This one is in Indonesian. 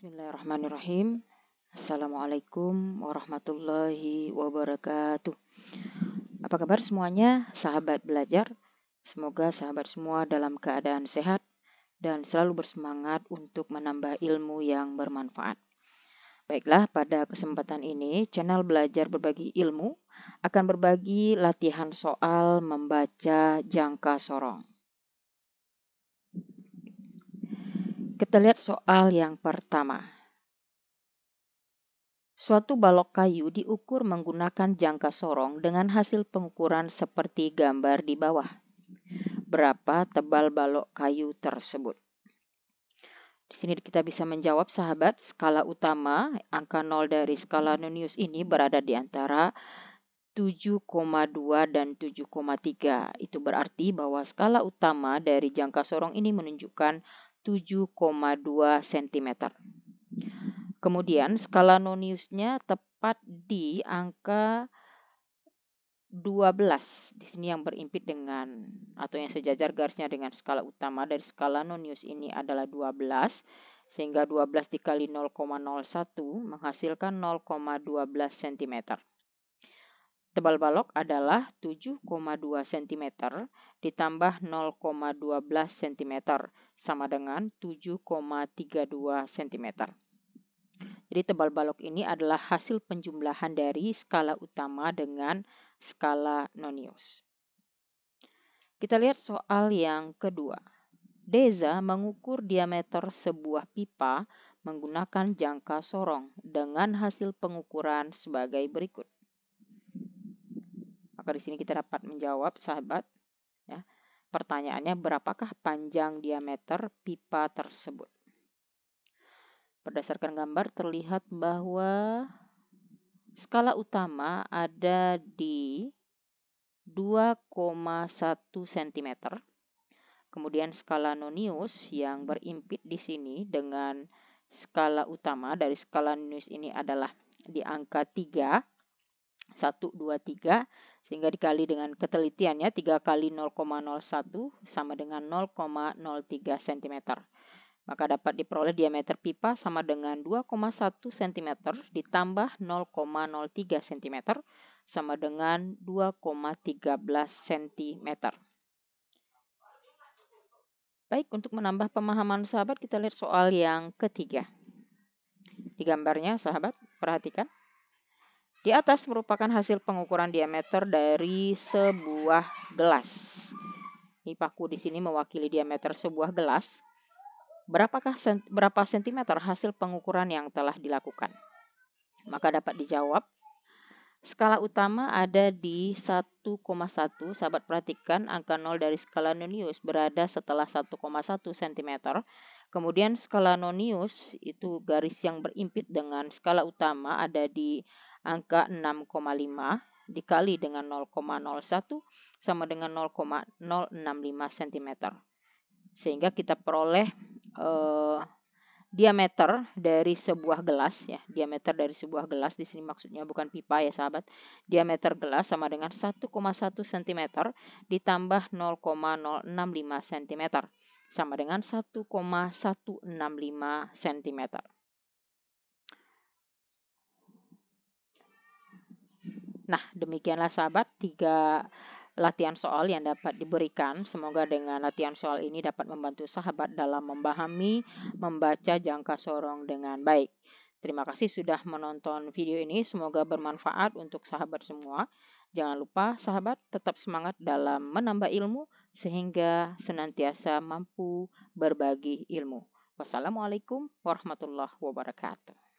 Bismillahirrahmanirrahim. Assalamualaikum warahmatullahi wabarakatuh. Apa kabar semuanya, sahabat belajar? Semoga sahabat semua dalam keadaan sehat dan selalu bersemangat untuk menambah ilmu yang bermanfaat. Baiklah, pada kesempatan ini, channel Belajar Berbagi Ilmu akan berbagi latihan soal membaca jangka sorong. Kita lihat soal yang pertama. Suatu balok kayu diukur menggunakan jangka sorong dengan hasil pengukuran seperti gambar di bawah. Berapa tebal balok kayu tersebut? Di sini kita bisa menjawab sahabat, skala utama angka 0 dari skala nonius ini berada di antara 7,2 dan 7,3. Itu berarti bahwa skala utama dari jangka sorong ini menunjukkan 7,2 cm. Kemudian skala noniusnya tepat di angka 12. Di sini yang berimpit dengan atau yang sejajar garisnya dengan skala utama dari skala nonius ini adalah 12 sehingga 12 dikali 0,01 menghasilkan 0,12 cm. Tebal balok adalah 7,2 cm ditambah 0,12 cm sama dengan 7,32 cm. Jadi tebal balok ini adalah hasil penjumlahan dari skala utama dengan skala nonius. Kita lihat soal yang kedua. Deza mengukur diameter sebuah pipa menggunakan jangka sorong dengan hasil pengukuran sebagai berikut maka sini kita dapat menjawab sahabat ya. Pertanyaannya berapakah panjang diameter pipa tersebut? Berdasarkan gambar terlihat bahwa skala utama ada di 2,1 cm. Kemudian skala nonius yang berimpit di sini dengan skala utama dari skala nonius ini adalah di angka 3 1, 2, 3 sehingga dikali dengan ketelitiannya 3 kali 0,01 sama dengan 0,03 cm. Maka dapat diperoleh diameter pipa sama dengan 2,1 cm ditambah 0,03 cm sama dengan 2,13 cm. Baik, untuk menambah pemahaman sahabat, kita lihat soal yang ketiga. Di gambarnya, sahabat, perhatikan. Di atas merupakan hasil pengukuran diameter dari sebuah gelas. Ini paku di sini mewakili diameter sebuah gelas. Berapakah sent berapa sentimeter hasil pengukuran yang telah dilakukan? Maka dapat dijawab Skala utama ada di 1,1. Sahabat perhatikan angka 0 dari skala nonius berada setelah 1,1 cm. Kemudian skala nonius itu garis yang berimpit dengan skala utama ada di angka 6,5 dikali dengan 0,01 sama dengan 0,065 cm. Sehingga kita peroleh eh, diameter dari sebuah gelas ya, diameter dari sebuah gelas di sini maksudnya bukan pipa ya sahabat. Diameter gelas sama dengan 1,1 cm ditambah 0,065 cm sama dengan 1,165 cm. Nah, demikianlah sahabat tiga latihan soal yang dapat diberikan. Semoga dengan latihan soal ini dapat membantu sahabat dalam memahami, membaca jangka sorong dengan baik. Terima kasih sudah menonton video ini. Semoga bermanfaat untuk sahabat semua. Jangan lupa, sahabat, tetap semangat dalam menambah ilmu sehingga senantiasa mampu berbagi ilmu. Wassalamualaikum warahmatullahi wabarakatuh.